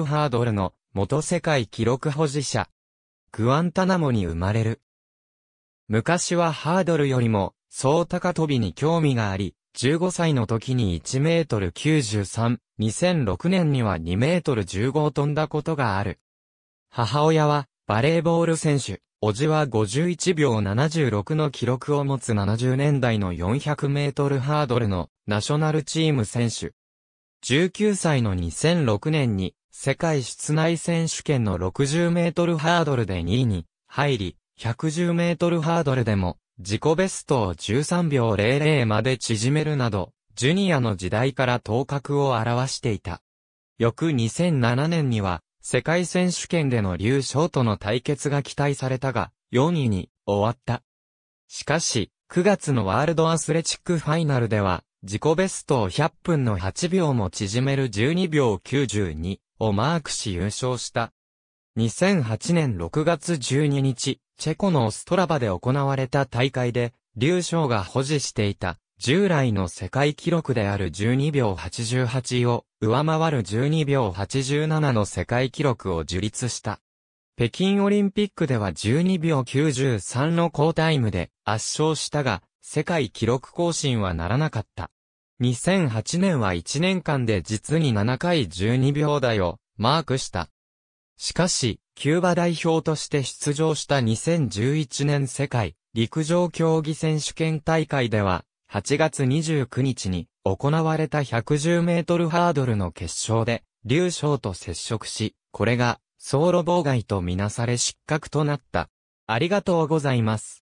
ハードルの元世界記録保持者。グアンタナモに生まれる。昔はハードルよりも、総高跳びに興味があり、15歳の時に1メートル93、2006年には2メートル15を飛んだことがある。母親は、バレーボール選手、おじは51秒76の記録を持つ70年代の400メートルハードルのナショナルチーム選手。19歳の2006年に世界室内選手権の60メートルハードルで2位に入り、110メートルハードルでも自己ベストを13秒00まで縮めるなど、ジュニアの時代から頭角を表していた。翌2007年には世界選手権での劉翔との対決が期待されたが、4位に終わった。しかし、9月のワールドアスレチックファイナルでは、自己ベストを100分の8秒も縮める12秒92をマークし優勝した。2008年6月12日、チェコのストラバで行われた大会で、劉翔が保持していた従来の世界記録である12秒88を上回る12秒87の世界記録を樹立した。北京オリンピックでは12秒93の好タイムで圧勝したが、世界記録更新はならなかった。2008年は1年間で実に7回12秒台をマークした。しかし、キューバ代表として出場した2011年世界陸上競技選手権大会では、8月29日に行われた110メートルハードルの決勝で、劉翔と接触し、これが、走路妨害とみなされ失格となった。ありがとうございます。